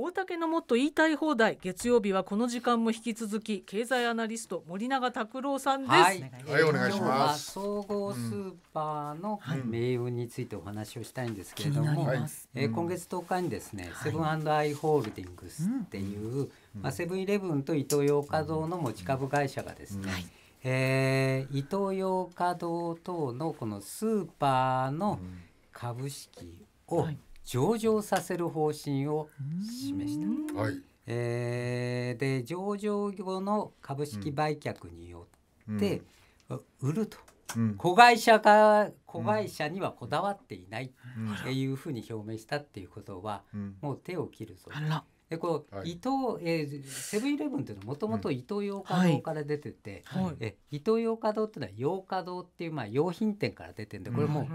大竹のもっと言いたい放題月曜日はこの時間も引き続き経済アナリスト森永拓郎さんです、はい、はい、お願いします総合スーパーの名誉についてお話をしたいんですけれども、はい、え今月10日にですね、セブンアイ・ホールディングスっていう、うんまあ、セブンイレブンとイトーヨーカ堂の持ち株会社がですね、うはいえー、イトーヨーカ堂等のこのスーパーの株式を、はい上場させる方針を示した。はい、えー、で上場後の株式売却によって、売ると、うん、子会社が子会社にはこだわっていないっていうふうに表明したっていうことは、もう手を切るぞ。でこう、伊藤、えー、セブンイレブンというのはもともと伊藤洋華堂から出てて、はいはい、え伊藤洋華堂とっていうのは洋華堂っていうまあ洋品店から出てるんでこれもう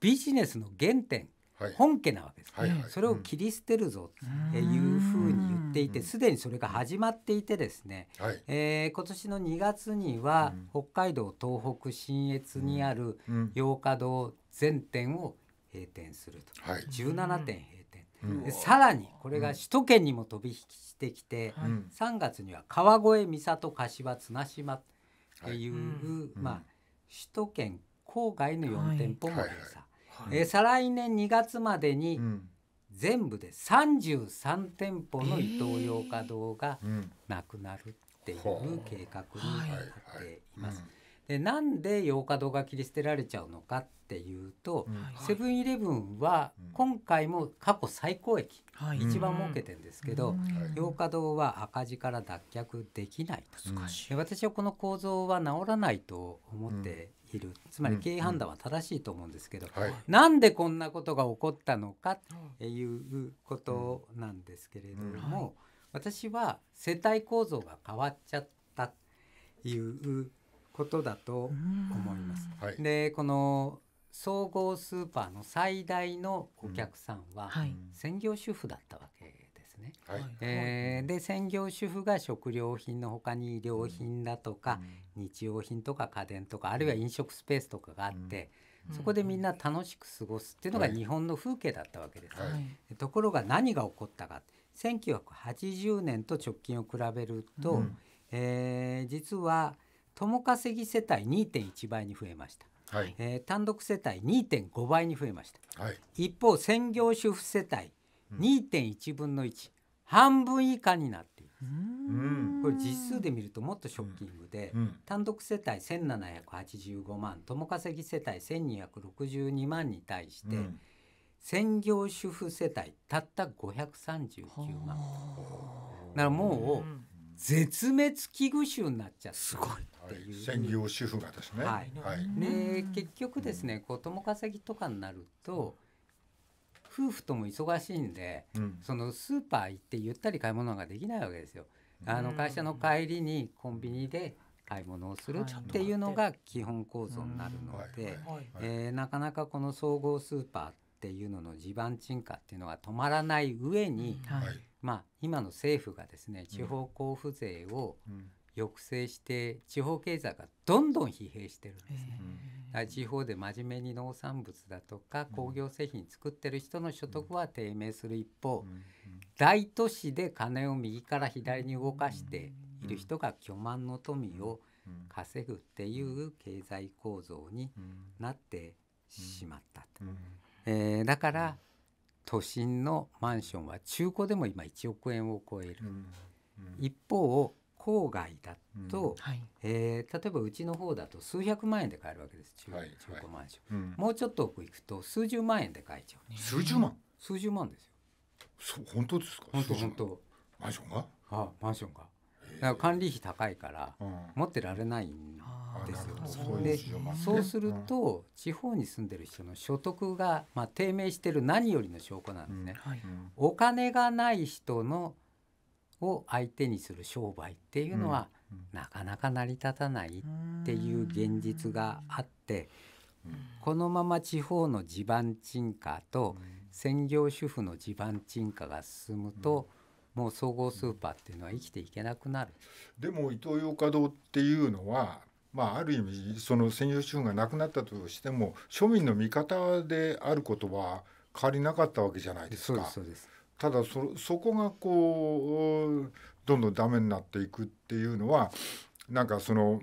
ビジネスの原点、本家なわけです、はい、それを切り捨てるぞというふうに言っていてすでにそれが始まっていてですね、はい、えー、今年の2月には北海道東北信越にある八日堂全店を閉店すると、はい、17店閉店、うん、さらにこれが首都圏にも飛び引きしてきて、3月には川越三郷柏綱島っていう、はいうん、まあ首都圏郊外の4店舗も閉鎖、はいはいはい、え再来年2月までに、全部で33店舗のイトーヨーカ堂がなくなるっていう計画になっています。えーうんでなんで洋華が切り捨てられちゃうのかっていうと、セブンイレブンは今回も過去最高益、はい、一番儲けてるんですけど、カドーは赤字から脱却できない難しい私はこの構造は治らないと思っている、つまり経営判断は正しいと思うんですけど、うんうん、なんでこんなことが起こったのかっていうことなんですけれども、私は世帯構造が変わっちゃったっていうことだと思います。はい、でこの総合スーパーの最大のお客さんは専業主婦だったわけですね。はい、えー、で専業主婦が食料品のほかに衣料品だとか、日用品とか家電とかあるいは飲食スペースとかがあって。そこでみんな楽しく過ごすっていうのが日本の風景だったわけです、はい、ところが何が起こったか1980年と直近を比べると、うん、えー、実は、共稼ぎ世帯2.1倍に増えました、はい、えー、単独世帯2.5倍に増えました、はい、一方専業主婦世帯2.1分の1、うん、半分以下になっているこれ実数で見るともっとショッキングで、うんうん、単独世帯1785万共稼ぎ世帯1262万に対して、専業主婦世帯たった539万だからもう絶滅危惧種になっちゃうすごいっていう、専業主婦がですね。はいはい、で結局ですねこう共稼ぎとかになると、夫婦とも忙しいんで、うん、そのスーパー行ってゆったり買い物ができないわけですよ。あの会社の帰りにコンビニで買い物をするっていうのが基本構造になるので、えー、なかなかこの総合スーパーっていうのの地盤沈下っていうのは止まらない上に、はいまあ、今の政府がですね地方交付税を抑制して、地方経済がどんどん疲弊してるんですね。う地方で真面目に農産物だとか工業製品作ってる人の所得は低迷する一方、大都市で金を右から左に動かしている人が巨万の富を稼ぐっていう経済構造になってしまったと。えー、だから、都心のマンションは中古でも今1億円を超える、一方郊外だと、え例えばうちの方だと数百万円で買えるわけです中,、古マンション、もうちょっと奥行くと数十万円で買えちゃう数十万数十万ですよそ本当ですか本当本当マンションがあマンションがだから管理費高いから持ってられないんですよ。でそうすると地方に住んでる人の所得が、まあ、低迷してる何よりの証拠なんですね。お金がない人のを相手にする商売っていうのは、なかなか成り立たないっていう現実があって、このまま地方の地盤沈下と専業主婦の地盤沈下が進むと、もう総合スーパーっていうのは生きていけなくなる。でもイトーヨーカドーっていうのはまあ、ある意味その専業主婦がなくなったとしても庶民の味方であることは変わりなかったわけじゃないですか。すただそそこがこうどんどんダメになっていくっていうのはなんかその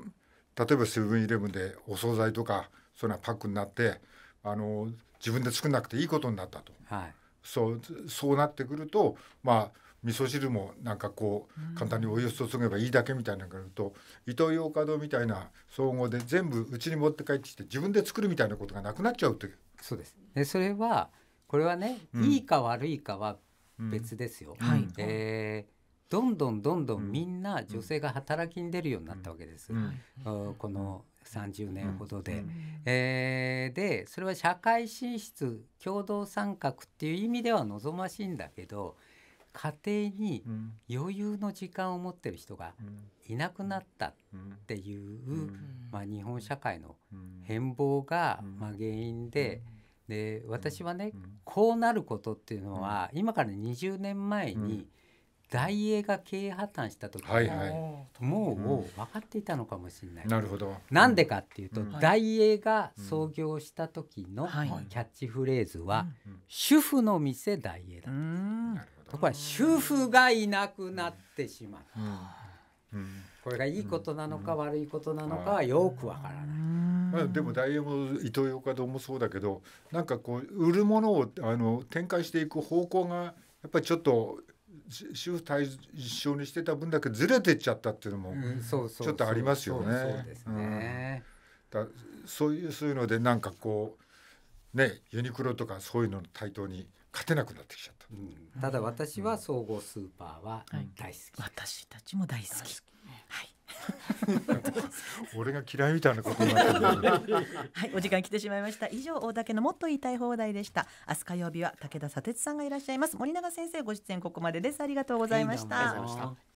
例えばセブンイレブンでお惣菜とかそんなパックになってあの自分で作んなくていいことになったと、はい、そうそうなってくるとまあ味噌汁もなんかこう簡単にお湯を注げばいいだけみたいなのがあるとイトーヨーみたいな総合で全部うちに持って帰ってきて自分で作るみたいなことがなくなっちゃうという。そうですでそれはこれはね、うん、いいか悪いかは別ですよ。うんはい、えーどんどんどんどんみんな女性が働きに出るようになったわけです、うん、この30年ほどで。うん、えー、でそれは社会進出共同参画っていう意味では望ましいんだけど家庭に余裕の時間を持ってる人がいなくなったっていう、まあ、日本社会の変貌がま原因でで私はねこうなることっていうのは今から20年前に、うん大英が経営破綻した時はいはい、もう、もう分かっていたのかもしれない、なるほどなんでかっていうと、うん、大英が創業した時のキャッチフレーズは、はい、主婦の店大英だったうん、ところが主婦がいなくなってしまった、うん、これがいいことなのか悪いことなのかはよくわからない。まあ、でも大英も伊藤洋華堂もそうだけどなんかこう売るものをあの展開していく方向がやっぱりちょっと主婦対象にしてた分だけずれてっちゃったっていうのもちょっとありますよね。だそういうそういうのでなんかこうねユニクロとかそういうのの対等に勝てなくなってきちゃった。うん、ただ私は総合スーパーは大好き、うんはい、私たちも大好き。はい。俺が嫌いみたいなことになって はいお時間来てしまいました以上大竹のもっと言いたい放題でした明日火曜日は武田砂鉄さんがいらっしゃいます森永先生ご出演ここまでですありがとうございました、はい